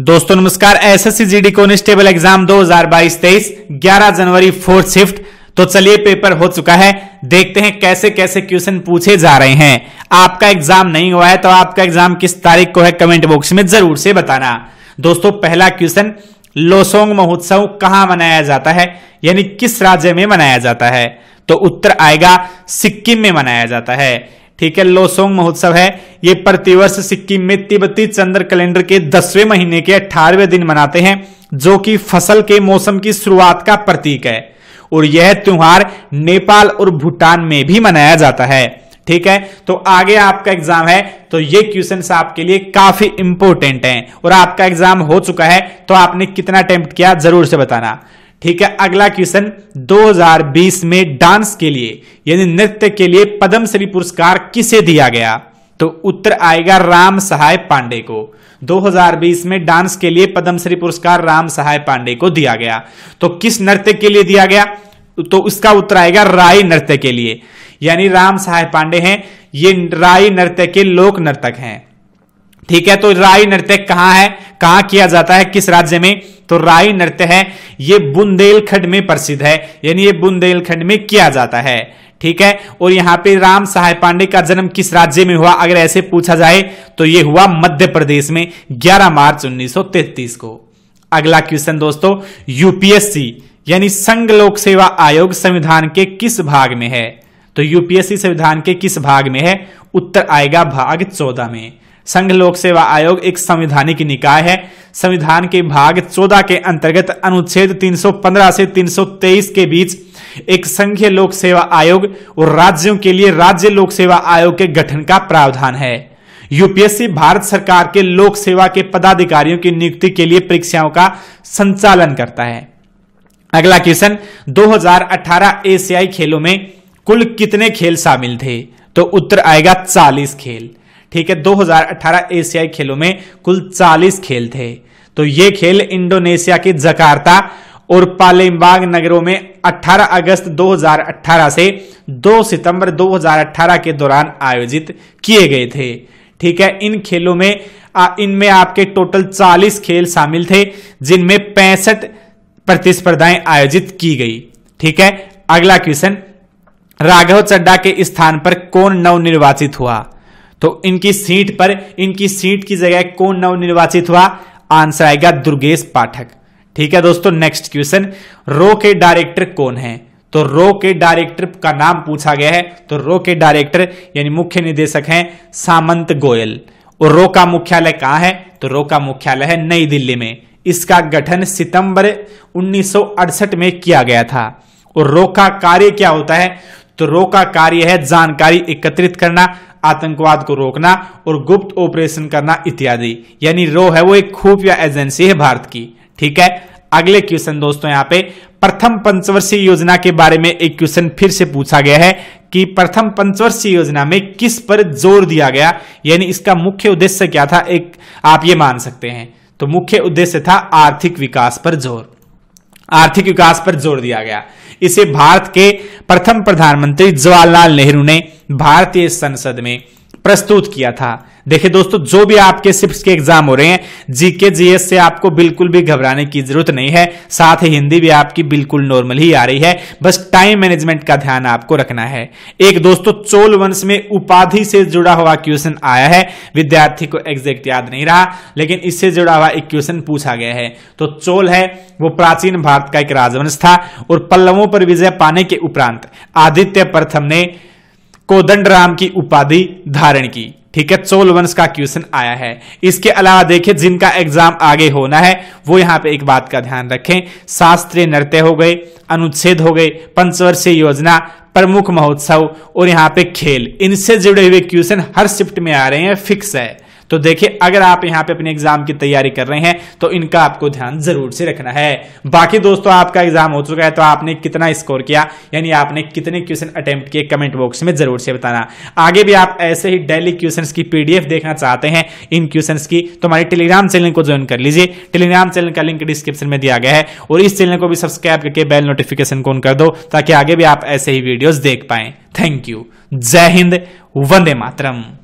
दोस्तों नमस्कार S S C G D constable exam 2022-23 ग्यारह जनवरी फोर्थ शिफ्ट तो चलिए पेपर हो चुका है देखते हैं कैसे कैसे क्वेश्चन पूछे जा रहे हैं आपका एग्जाम नहीं हुआ है तो आपका एग्जाम किस तारीख को है कमेंट बॉक्स में जरूर से बताना दोस्तों पहला क्वेश्चन लोसोंग महोत्सव कहां मनाया जाता है यानी किस राज्य में मनाया जाता है तो उत्तर आएगा सिक्किम में मनाया जाता है ठीक है लोसोंग महोत्सव है ये प्रतिवर्ष सिक्किम में तिब्बती चंद्र कैलेंडर के दसवें महीने के अठारहवें दिन मनाते हैं जो कि फसल के मौसम की शुरुआत का प्रतीक है और यह त्योहार नेपाल और भूटान में भी मनाया जाता है ठीक है तो आगे आपका एग्जाम है तो ये क्वेश्चन आपके लिए काफी इंपोर्टेंट हैं और आपका एग्जाम हो चुका है तो आपने कितना अटेम्प्ट किया जरूर से बताना ठीक है अगला क्वेश्चन 2020 में डांस के लिए यानी नृत्य के लिए पद्मश्री पुरस्कार किसे दिया गया तो उत्तर आएगा राम सहाय पांडे को 2020 में डांस के लिए पद्मश्री पुरस्कार राम सहाय पांडे को दिया गया तो किस नृत्य के लिए दिया गया तो उसका उत्तर आएगा राय नृत्य के लिए यानी राम सहाय पांडे हैं ये राय नृत्य के लोक नर्तक हैं ठीक है तो राई नृत्य कहां है कहां किया जाता है किस राज्य में तो राई नृत्य है ये बुंदेलखंड में प्रसिद्ध है यानी ये बुंदेलखंड में किया जाता है ठीक है और यहां पे राम सहाय पांडे का जन्म किस राज्य में हुआ अगर ऐसे पूछा जाए तो ये हुआ मध्य प्रदेश में 11 मार्च 1933 को अगला क्वेश्चन दोस्तों यूपीएससी यानी संघ लोक सेवा आयोग संविधान के किस भाग में है तो यूपीएससी संविधान के किस भाग में है उत्तर आएगा भाग चौदह में संघ लोक सेवा आयोग एक संवैधानिक निकाय है संविधान के भाग 14 के अंतर्गत अनुच्छेद 315 से 323 के बीच एक संघीय लोक सेवा आयोग और राज्यों के लिए राज्य लोक सेवा आयोग के गठन का प्रावधान है यूपीएससी भारत सरकार के लोक सेवा के पदाधिकारियों की नियुक्ति के लिए परीक्षाओं का संचालन करता है अगला क्वेश्चन 2018 एशियाई खेलों में कुल कितने खेल शामिल थे तो उत्तर आएगा 40 खेल ठीक है 2018 एशियाई खेलों में कुल 40 खेल थे तो ये खेल इंडोनेशिया के जकार्ता और पालेम्बाग नगरों में 18 अगस्त 2018 से 2 सितंबर 2018 के दौरान आयोजित किए गए थे ठीक है इन खेलों में इनमें आपके टोटल 40 खेल शामिल थे जिनमें पैंसठ प्रतिस्पर्धाएं आयोजित की गई ठीक है अगला क्वेश्चन राघव चड्डा के स्थान पर कौन नवनिर्वाचित हुआ तो इनकी सीट पर इनकी सीट की जगह कौन नवनिर्वाचित हुआ आंसर आएगा दुर्गेश पाठक ठीक है दोस्तों नेक्स्ट क्वेश्चन रो के डायरेक्टर कौन है तो रो के डायरेक्टर का नाम पूछा गया है तो रो के डायरेक्टर यानी मुख्य निदेशक हैं सामंत गोयल और रो का मुख्यालय कहां है तो रो का मुख्यालय है नई दिल्ली में इसका गठन सितंबर 1968 में किया गया था और रो का कार्य क्या होता है तो रो का कार्य है जानकारी एकत्रित करना आतंकवाद को रोकना और गुप्त ऑपरेशन करना इत्यादि यानी रो है वो एक खुफिया एजेंसी है भारत की ठीक है अगले क्वेश्चन दोस्तों यहां पे प्रथम पंचवर्षीय योजना के बारे में एक क्वेश्चन फिर से पूछा गया है कि प्रथम पंचवर्षीय योजना में किस पर जोर दिया गया यानी इसका मुख्य उद्देश्य क्या था एक आप ये मान सकते हैं तो मुख्य उद्देश्य था आर्थिक विकास पर जोर आर्थिक विकास पर जोर दिया गया इसे भारत के प्रथम प्रधानमंत्री जवाहरलाल नेहरू ने भारतीय संसद में प्रस्तुत किया था देखिए दोस्तों जो भी आपके सिप्स के एग्जाम हो रहे हैं जीके जीएस से आपको बिल्कुल भी घबराने की जरूरत नहीं है साथ ही हिंदी भी आपकी बिल्कुल नॉर्मल ही आ रही है बस टाइम मैनेजमेंट का ध्यान आपको रखना है एक दोस्तों चोल वंश में उपाधि से जुड़ा हुआ क्वेश्चन आया है विद्यार्थी को एग्जैक्ट याद नहीं रहा लेकिन इससे जुड़ा हुआ एक क्वेश्चन पूछा गया है तो चोल है वो प्राचीन भारत का एक राजवंश था और पल्लवों पर विजय पाने के उपरांत आदित्य प्रथम ने कोदंड राम की उपाधि धारण की ठीक है वंश का क्वेश्चन आया है इसके अलावा देखिए जिनका एग्जाम आगे होना है वो यहाँ पे एक बात का ध्यान रखें शास्त्रीय नृत्य हो गए अनुच्छेद हो गए पंचवर्षीय योजना प्रमुख महोत्सव और यहाँ पे खेल इनसे जुड़े हुए क्वेश्चन हर शिफ्ट में आ रहे हैं फिक्स है तो देखिए अगर आप यहां पे अपने एग्जाम की तैयारी कर रहे हैं तो इनका आपको ध्यान जरूर से रखना है बाकी दोस्तों आपका एग्जाम हो चुका है तो आपने कितना स्कोर किया यानी आपने कितने क्वेश्चन अटेम्प्ट किए कमेंट बॉक्स में जरूर से बताना आगे भी आप ऐसे ही डेली क्वेश्चन की पीडीएफ देखना चाहते हैं इन क्वेश्चन की तो हमारे टेलीग्राम चैनल को ज्वाइन कर लीजिए टेलीग्राम चैनल का लिंक डिस्क्रिप्शन में दिया गया है और इस चैनल को भी सब्सक्राइब करके बेल नोटिफिकेशन को ऑन कर दो ताकि आगे भी आप ऐसे ही वीडियोस देख पाए थैंक यू जय हिंद वंदे मातरम